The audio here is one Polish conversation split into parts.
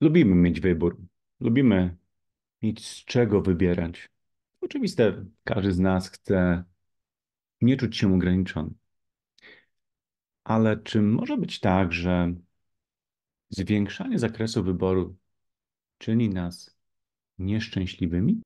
Lubimy mieć wybór, lubimy mieć z czego wybierać. Oczywiste, każdy z nas chce nie czuć się ograniczony. Ale czy może być tak, że zwiększanie zakresu wyboru czyni nas nieszczęśliwymi?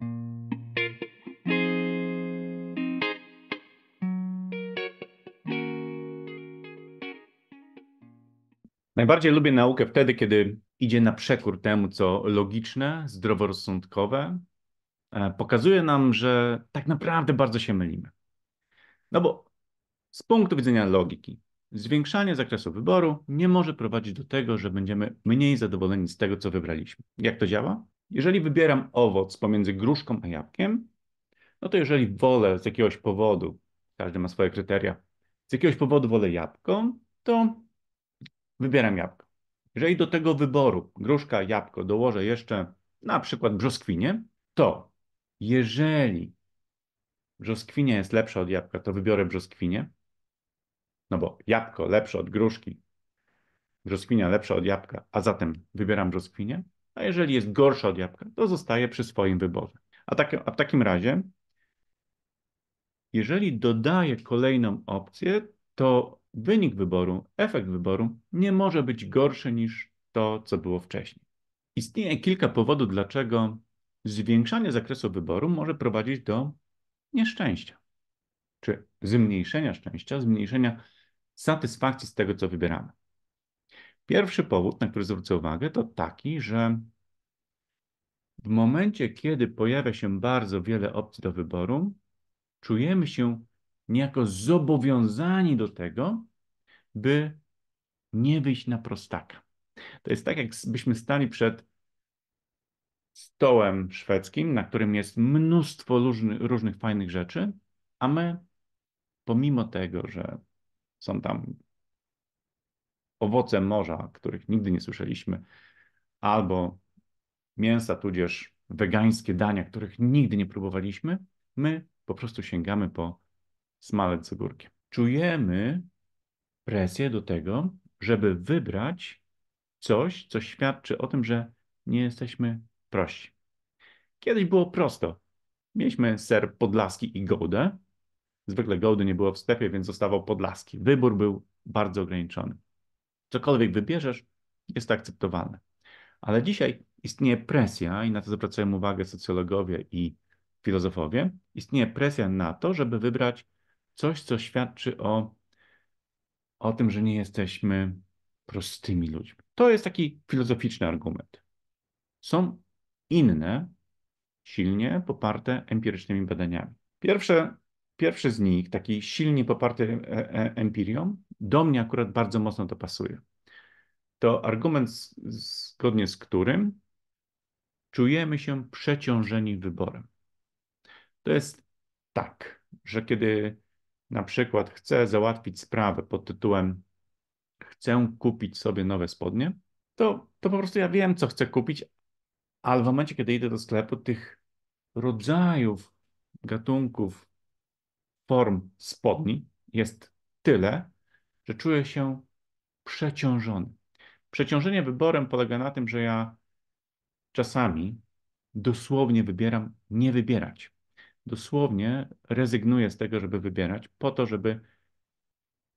Najbardziej lubię naukę wtedy, kiedy idzie na przekór temu, co logiczne, zdroworozsądkowe. E, pokazuje nam, że tak naprawdę bardzo się mylimy. No bo z punktu widzenia logiki, zwiększanie zakresu wyboru nie może prowadzić do tego, że będziemy mniej zadowoleni z tego, co wybraliśmy. Jak to działa? Jeżeli wybieram owoc pomiędzy gruszką a jabłkiem, no to jeżeli wolę z jakiegoś powodu, każdy ma swoje kryteria, z jakiegoś powodu wolę jabłko, to wybieram jabłko. Jeżeli do tego wyboru gruszka, jabłko dołożę jeszcze na przykład brzoskwinie, to jeżeli brzoskwinia jest lepsza od jabłka, to wybiorę brzoskwinie, no bo jabłko lepsze od gruszki, brzoskwinia lepsza od jabłka, a zatem wybieram brzoskwinię, a jeżeli jest gorsza od jabłka, to zostaje przy swoim wyborze. A, tak, a w takim razie, jeżeli dodaję kolejną opcję, to wynik wyboru, efekt wyboru nie może być gorszy niż to, co było wcześniej. Istnieje kilka powodów, dlaczego zwiększanie zakresu wyboru może prowadzić do nieszczęścia, czy zmniejszenia szczęścia, zmniejszenia satysfakcji z tego, co wybieramy. Pierwszy powód, na który zwrócę uwagę, to taki, że w momencie, kiedy pojawia się bardzo wiele opcji do wyboru, czujemy się niejako zobowiązani do tego, by nie wyjść na prostaka. To jest tak, jakbyśmy stali przed stołem szwedzkim, na którym jest mnóstwo różnych, różnych fajnych rzeczy, a my, pomimo tego, że są tam owoce morza, których nigdy nie słyszeliśmy, albo mięsa, tudzież wegańskie dania, których nigdy nie próbowaliśmy, my po prostu sięgamy po smalec z ogórkiem. Czujemy presję do tego, żeby wybrać coś, co świadczy o tym, że nie jesteśmy prości. Kiedyś było prosto. Mieliśmy ser podlaski i gołdę. Zwykle gołdy nie było w sklepie, więc zostawał podlaski. Wybór był bardzo ograniczony. Cokolwiek wybierzesz, jest to akceptowane. Ale dzisiaj istnieje presja, i na to zwracają uwagę socjologowie i filozofowie, istnieje presja na to, żeby wybrać coś, co świadczy o, o tym, że nie jesteśmy prostymi ludźmi. To jest taki filozoficzny argument. Są inne, silnie poparte empirycznymi badaniami. Pierwsze, pierwszy z nich, taki silnie poparty e, e, empirią, do mnie akurat bardzo mocno to pasuje. To argument, zgodnie z którym czujemy się przeciążeni wyborem. To jest tak, że kiedy na przykład chcę załatwić sprawę pod tytułem chcę kupić sobie nowe spodnie, to, to po prostu ja wiem, co chcę kupić, ale w momencie, kiedy idę do sklepu, tych rodzajów, gatunków, form spodni jest tyle, że czuję się przeciążony. Przeciążenie wyborem polega na tym, że ja czasami dosłownie wybieram nie wybierać dosłownie rezygnuje z tego, żeby wybierać, po to, żeby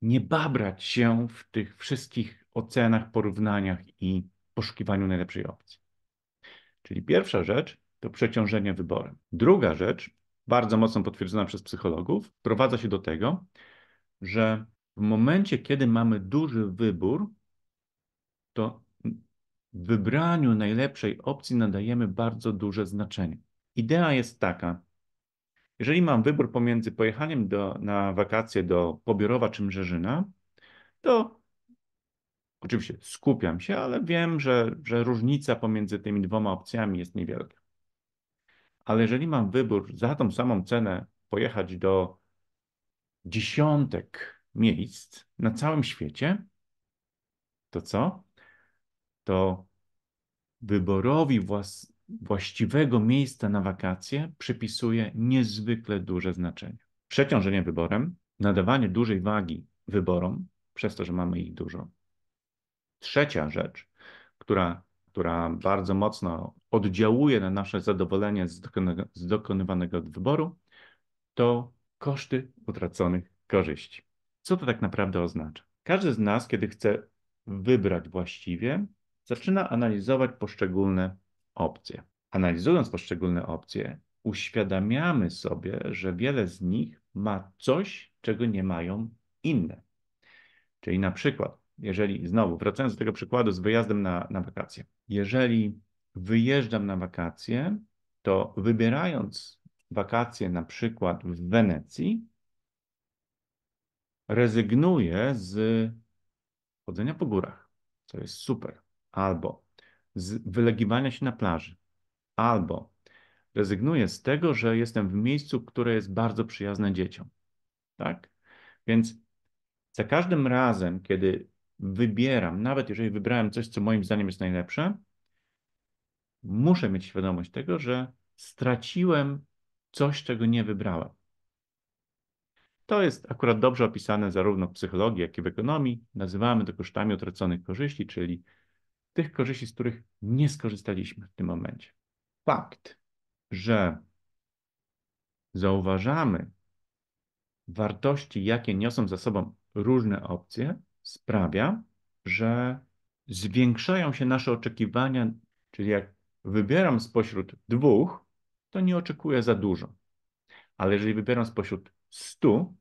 nie babrać się w tych wszystkich ocenach, porównaniach i poszukiwaniu najlepszej opcji. Czyli pierwsza rzecz to przeciążenie wyborem. Druga rzecz, bardzo mocno potwierdzona przez psychologów, prowadza się do tego, że w momencie, kiedy mamy duży wybór, to wybraniu najlepszej opcji nadajemy bardzo duże znaczenie. Idea jest taka, jeżeli mam wybór pomiędzy pojechaniem do, na wakacje do Pobiorowa czy Mrzeżyna, to oczywiście skupiam się, ale wiem, że, że różnica pomiędzy tymi dwoma opcjami jest niewielka. Ale jeżeli mam wybór za tą samą cenę pojechać do dziesiątek miejsc na całym świecie, to co? To wyborowi włas właściwego miejsca na wakacje przypisuje niezwykle duże znaczenie. Przeciążenie wyborem, nadawanie dużej wagi wyborom, przez to, że mamy ich dużo. Trzecia rzecz, która, która bardzo mocno oddziałuje na nasze zadowolenie z, z dokonywanego wyboru, to koszty utraconych korzyści. Co to tak naprawdę oznacza? Każdy z nas, kiedy chce wybrać właściwie, zaczyna analizować poszczególne opcje. Analizując poszczególne opcje, uświadamiamy sobie, że wiele z nich ma coś, czego nie mają inne. Czyli na przykład, jeżeli znowu wracając do tego przykładu z wyjazdem na, na wakacje, jeżeli wyjeżdżam na wakacje, to wybierając wakacje na przykład w Wenecji, rezygnuję z chodzenia po górach, co jest super, albo z wylegiwania się na plaży, albo rezygnuję z tego, że jestem w miejscu, które jest bardzo przyjazne dzieciom. Tak? Więc za każdym razem, kiedy wybieram, nawet jeżeli wybrałem coś, co moim zdaniem jest najlepsze, muszę mieć świadomość tego, że straciłem coś, czego nie wybrałem. To jest akurat dobrze opisane zarówno w psychologii, jak i w ekonomii. Nazywamy to kosztami utraconych korzyści, czyli tych korzyści, z których nie skorzystaliśmy w tym momencie. Fakt, że zauważamy wartości, jakie niosą za sobą różne opcje, sprawia, że zwiększają się nasze oczekiwania, czyli jak wybieram spośród dwóch, to nie oczekuję za dużo. Ale jeżeli wybieram spośród stu,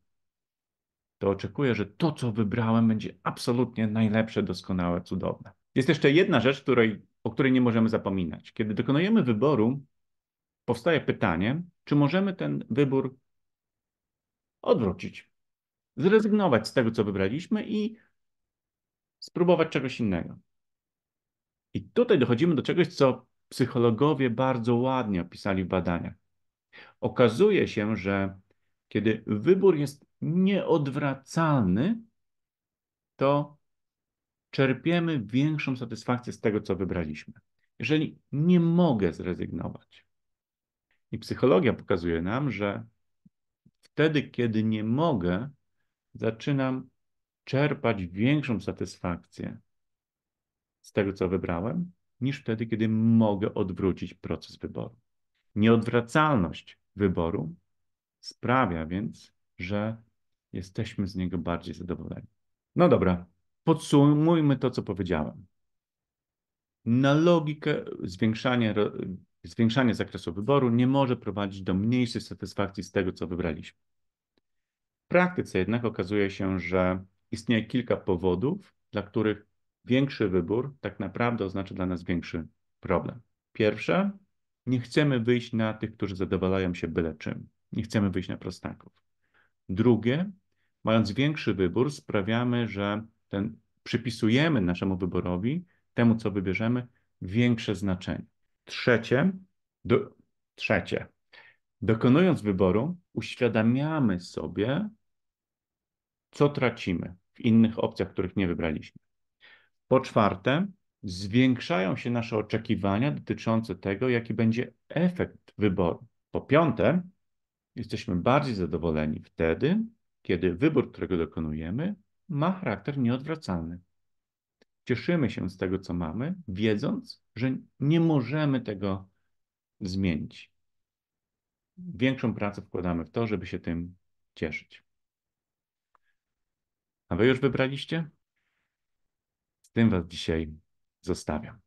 to oczekuję, że to, co wybrałem, będzie absolutnie najlepsze, doskonałe, cudowne. Jest jeszcze jedna rzecz, której, o której nie możemy zapominać. Kiedy dokonujemy wyboru, powstaje pytanie, czy możemy ten wybór odwrócić, zrezygnować z tego, co wybraliśmy i spróbować czegoś innego. I tutaj dochodzimy do czegoś, co psychologowie bardzo ładnie opisali w badaniach. Okazuje się, że kiedy wybór jest nieodwracalny, to czerpiemy większą satysfakcję z tego, co wybraliśmy. Jeżeli nie mogę zrezygnować. I psychologia pokazuje nam, że wtedy, kiedy nie mogę, zaczynam czerpać większą satysfakcję z tego, co wybrałem, niż wtedy, kiedy mogę odwrócić proces wyboru. Nieodwracalność wyboru sprawia więc, że jesteśmy z niego bardziej zadowoleni. No dobra, Podsumujmy to, co powiedziałem. Na logikę zwiększanie, zwiększanie zakresu wyboru nie może prowadzić do mniejszej satysfakcji z tego, co wybraliśmy. W praktyce jednak okazuje się, że istnieje kilka powodów, dla których większy wybór tak naprawdę oznacza dla nas większy problem. Pierwsze, nie chcemy wyjść na tych, którzy zadowalają się byle czym. Nie chcemy wyjść na prostaków. Drugie, mając większy wybór, sprawiamy, że ten, przypisujemy naszemu wyborowi, temu co wybierzemy, większe znaczenie. Trzecie, do, trzecie, dokonując wyboru, uświadamiamy sobie, co tracimy w innych opcjach, których nie wybraliśmy. Po czwarte, zwiększają się nasze oczekiwania dotyczące tego, jaki będzie efekt wyboru. Po piąte, jesteśmy bardziej zadowoleni wtedy, kiedy wybór, którego dokonujemy, ma charakter nieodwracalny. Cieszymy się z tego, co mamy, wiedząc, że nie możemy tego zmienić. Większą pracę wkładamy w to, żeby się tym cieszyć. A wy już wybraliście? Z tym was dzisiaj zostawiam.